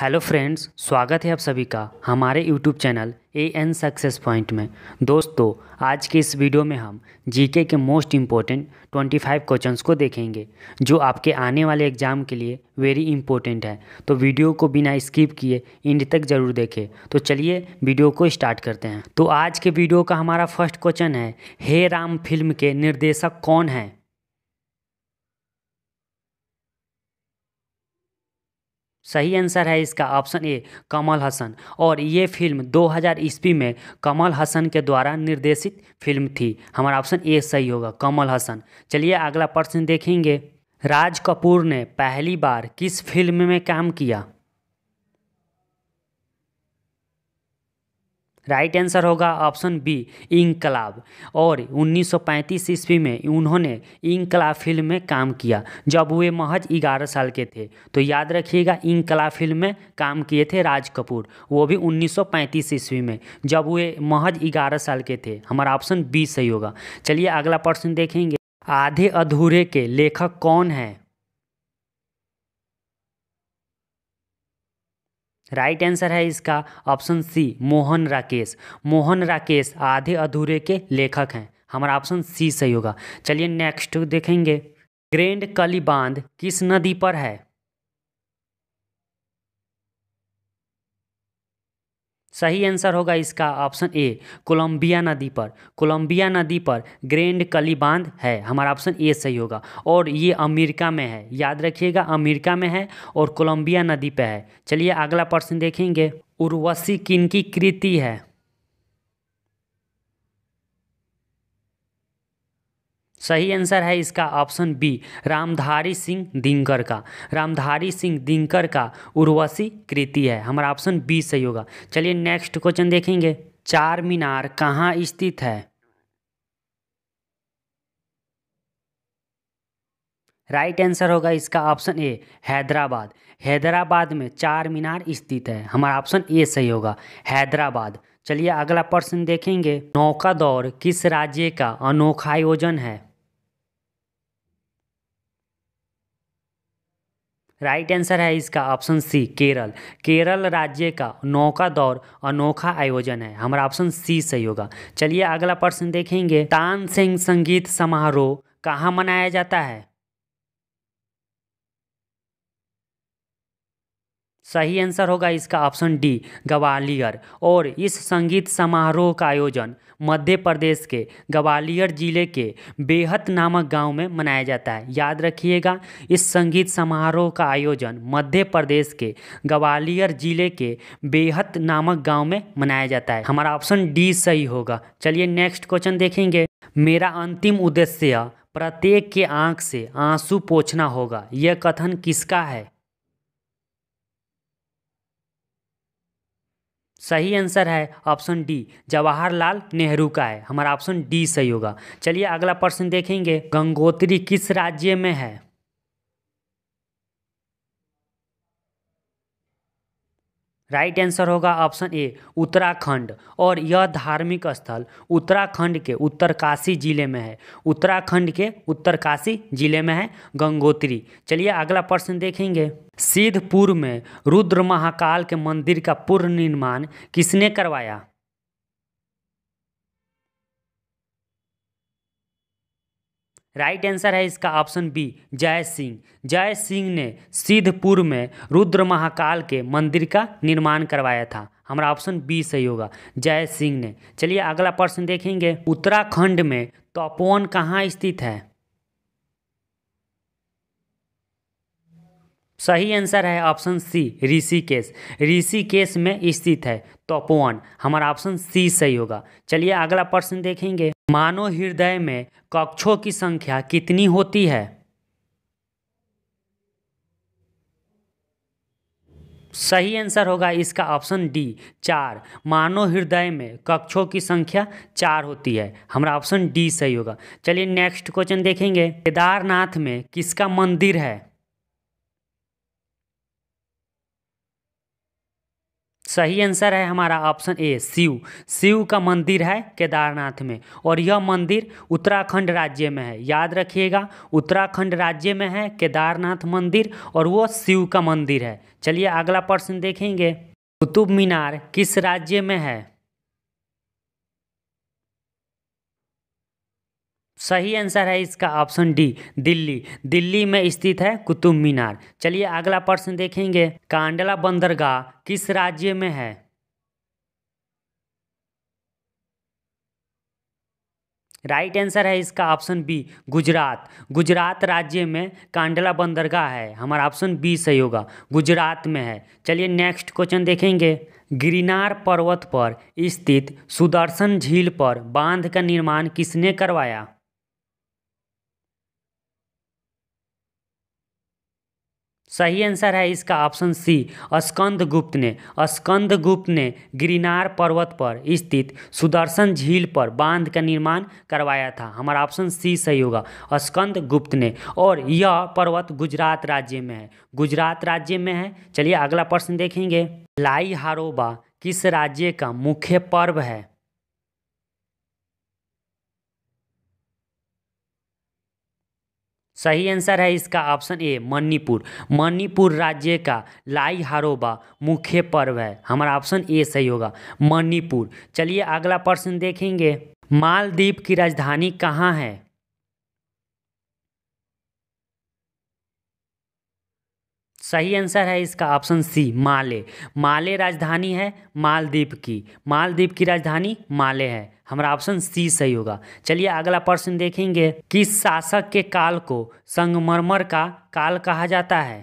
hello friends स्वागत है आप सभी का हमारे YouTube channel A N success point में दोस्तों आज के इस वीडियो में हम जीके के मोस्ट इम्पोर्टेंट 25 क्वेश्चन को देखेंगे जो आपके आने वाले एग्जाम के लिए वेरी इम्पोर्टेंट है तो वीडियो को बिना स्किप किए इंड तक ज़रूर देखें तो चलिए वीडियो को स्टार्ट करते हैं तो आज के वीडियो का हमारा फर्स्ट क्वेश्चन है हे राम फिल्म के निर्देशक कौन हैं सही आंसर है इसका ऑप्शन ए कमल हसन और ये फिल्म 2000 ईस्वी में कमल हसन के द्वारा निर्देशित फिल्म थी हमारा ऑप्शन ए सही होगा कमल हसन चलिए अगला प्रश्न देखेंगे राज कपूर ने पहली बार किस फिल्म में काम किया राइट आंसर होगा ऑप्शन बी इंकलाब और 1935 ईस्वी में उन्होंने इंकलाब फिल्म में काम किया जब वे महज 11 साल के थे तो याद रखिएगा इंकलाब फिल्म में काम किए थे राज कपूर वो भी 1935 ईस्वी में जब वे महज 11 साल के थे हमारा ऑप्शन बी सही होगा चलिए अगला प्रश्न देखेंगे आधे अधूरे के लेखक कौन हैं राइट आंसर है इसका ऑप्शन सी मोहन राकेश मोहन राकेश आधे अधूरे के लेखक हैं हमारा ऑप्शन सी सही होगा चलिए नेक्स्ट देखेंगे ग्रैंड कली बांध किस नदी पर है सही आंसर होगा इसका ऑप्शन ए कोलंबिया नदी पर कोलंबिया नदी पर ग्रैंड कली बांध है हमारा ऑप्शन ए सही होगा और ये अमेरिका में है याद रखिएगा अमेरिका में है और कोलंबिया नदी पे है चलिए अगला प्रश्न देखेंगे उर्वशी किनकी कृति है सही आंसर है इसका ऑप्शन बी रामधारी सिंह दिनकर का रामधारी सिंह दिनकर का उर्वशी कृति है हमारा ऑप्शन बी सही होगा चलिए नेक्स्ट क्वेश्चन देखेंगे चार मीनार कहाँ स्थित है राइट right आंसर होगा इसका ऑप्शन ए हैदराबाद हैदराबाद में चार मीनार स्थित है हमारा ऑप्शन ए सही होगा हैदराबाद चलिए अगला प्रश्न देखेंगे नौका दौड़ किस राज्य का अनोखा आयोजन है राइट आंसर है इसका ऑप्शन सी केरल केरल राज्य का नौका दौर अनोखा आयोजन है हमारा ऑप्शन सी सही होगा चलिए अगला प्रश्न देखेंगे तानसेन संगीत समारोह कहाँ मनाया जाता है सही आंसर होगा इसका ऑप्शन डी ग्वालियर और इस संगीत समारोह का आयोजन मध्य प्रदेश के ग्वालियर जिले के बेहत नामक गांव में मनाया जाता है याद रखिएगा इस संगीत समारोह का आयोजन मध्य प्रदेश के ग्वालियर जिले के बेहत नामक गांव में मनाया जाता है हमारा ऑप्शन डी सही होगा चलिए नेक्स्ट क्वेश्चन देखेंगे मेरा अंतिम उद्देश्य प्रत्येक के आंख से आंसू पोछना होगा यह कथन किसका है सही आंसर है ऑप्शन डी जवाहरलाल नेहरू का है हमारा ऑप्शन डी सही होगा चलिए अगला प्रश्न देखेंगे गंगोत्री किस राज्य में है राइट आंसर होगा ऑप्शन ए उत्तराखंड और यह धार्मिक स्थल उत्तराखंड के उत्तरकाशी जिले में है उत्तराखंड के उत्तरकाशी जिले में है गंगोत्री चलिए अगला प्रश्न देखेंगे सिद्धपुर में रुद्र महाकाल के मंदिर का पुनर्निर्माण किसने करवाया राइट आंसर है इसका ऑप्शन बी जय सिंह जय सिंह ने सिद्धपुर में रुद्र महाकाल के मंदिर का निर्माण करवाया था हमारा ऑप्शन बी सही होगा जय सिंह ने चलिए अगला प्रश्न देखेंगे उत्तराखंड में तपोवन कहाँ स्थित है सही आंसर है ऑप्शन सी ऋषिकेश ऋषिकेश में स्थित है तपोवन हमारा ऑप्शन सी सही होगा चलिए अगला प्रश्न देखेंगे मानव हृदय में कक्षों की संख्या कितनी होती है सही आंसर होगा इसका ऑप्शन डी चार मानव हृदय में कक्षों की संख्या चार होती है हमारा ऑप्शन डी सही होगा चलिए नेक्स्ट क्वेश्चन देखेंगे केदारनाथ में किसका मंदिर है सही आंसर है हमारा ऑप्शन ए शिव शिव का मंदिर है केदारनाथ में और यह मंदिर उत्तराखंड राज्य में है याद रखिएगा उत्तराखंड राज्य में है केदारनाथ मंदिर और वो शिव का मंदिर है चलिए अगला प्रश्न देखेंगे कुतुब मीनार किस राज्य में है सही आंसर है इसका ऑप्शन डी दिल्ली दिल्ली में स्थित है कुतुब मीनार चलिए अगला प्रश्न देखेंगे कांडला बंदरगाह किस राज्य में है राइट right आंसर है इसका ऑप्शन बी गुजरात गुजरात राज्य में कांडला बंदरगाह है हमारा ऑप्शन बी सही होगा गुजरात में है चलिए नेक्स्ट क्वेश्चन देखेंगे गिरनार पर्वत पर स्थित सुदर्शन झील पर बांध का निर्माण किसने करवाया सही आंसर है इसका ऑप्शन सी स्कंद गुप्त ने स्कंद गुप्त ने गिरनार पर्वत पर स्थित सुदर्शन झील पर बांध का निर्माण करवाया था हमारा ऑप्शन सी सही होगा स्कंद गुप्त ने और यह पर्वत गुजरात राज्य में है गुजरात राज्य में है चलिए अगला प्रश्न देखेंगे लाई हारोबा किस राज्य का मुख्य पर्व है सही आंसर है इसका ऑप्शन ए मणिपुर मणिपुर राज्य का लाई हारोबा मुख्य पर्व है हमारा ऑप्शन ए सही होगा मणिपुर चलिए अगला प्रश्न देखेंगे मालदीप की राजधानी कहाँ है सही आंसर है इसका ऑप्शन सी माले माले राजधानी है मालदीप की मालदीप की राजधानी माले है हमारा ऑप्शन सी सही होगा चलिए अगला प्रश्न देखेंगे किस शासक के काल को संगमरमर का काल कहा जाता है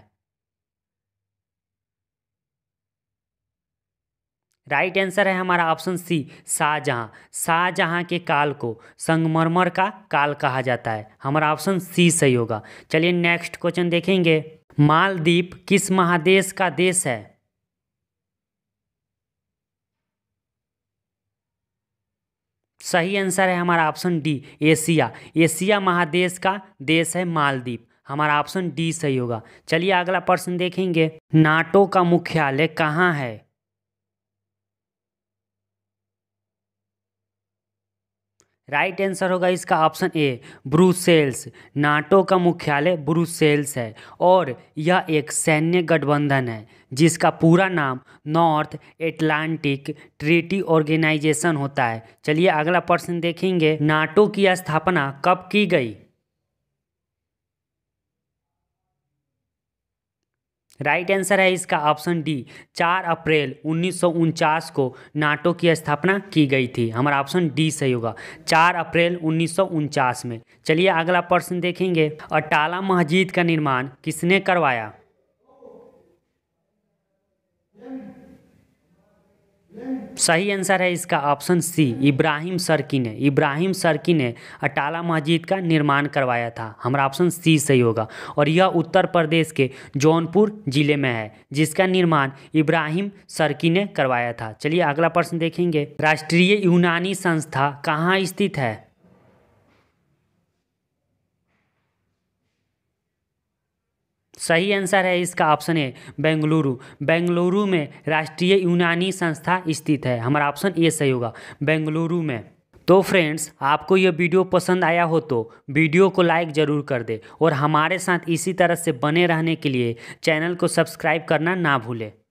राइट आंसर है हमारा ऑप्शन सी शाहजहाँ शाहजहाँ के काल को संगमरमर का काल कहा जाता है हमारा ऑप्शन सी सही होगा चलिए नेक्स्ट क्वेश्चन देखेंगे मालदीप किस महादेश का देश है सही आंसर है हमारा ऑप्शन डी एशिया एशिया महादेश का देश है मालदीप हमारा ऑप्शन डी सही होगा चलिए अगला प्रश्न देखेंगे नाटो का मुख्यालय कहाँ है राइट आंसर होगा इसका ऑप्शन ए ब्रूसेल्स नाटो का मुख्यालय ब्रूसेल्स है और यह एक सैन्य गठबंधन है जिसका पूरा नाम नॉर्थ एटलांटिक ट्रीटी ऑर्गेनाइजेशन होता है चलिए अगला प्रश्न देखेंगे नाटो की स्थापना कब की गई राइट आंसर है इसका ऑप्शन डी चार अप्रैल उन्नीस को नाटो की स्थापना की गई थी हमारा ऑप्शन डी सही होगा चार अप्रैल उन्नीस में चलिए अगला प्रश्न देखेंगे अटाला मस्जिद का निर्माण किसने करवाया सही आंसर है इसका ऑप्शन सी इब्राहिम सरकी ने इब्राहिम सरकी ने अटाला मस्जिद का निर्माण करवाया था हमारा ऑप्शन सी सही होगा और यह उत्तर प्रदेश के जौनपुर जिले में है जिसका निर्माण इब्राहिम सरकी ने करवाया था चलिए अगला प्रश्न देखेंगे राष्ट्रीय यूनानी संस्था कहाँ स्थित है सही आंसर है इसका ऑप्शन ए बेंगलुरु बेंगलुरु में राष्ट्रीय यूनानी संस्था स्थित है हमारा ऑप्शन ए सही होगा बेंगलुरु में तो फ्रेंड्स आपको यह वीडियो पसंद आया हो तो वीडियो को लाइक ज़रूर कर दे और हमारे साथ इसी तरह से बने रहने के लिए चैनल को सब्सक्राइब करना ना भूलें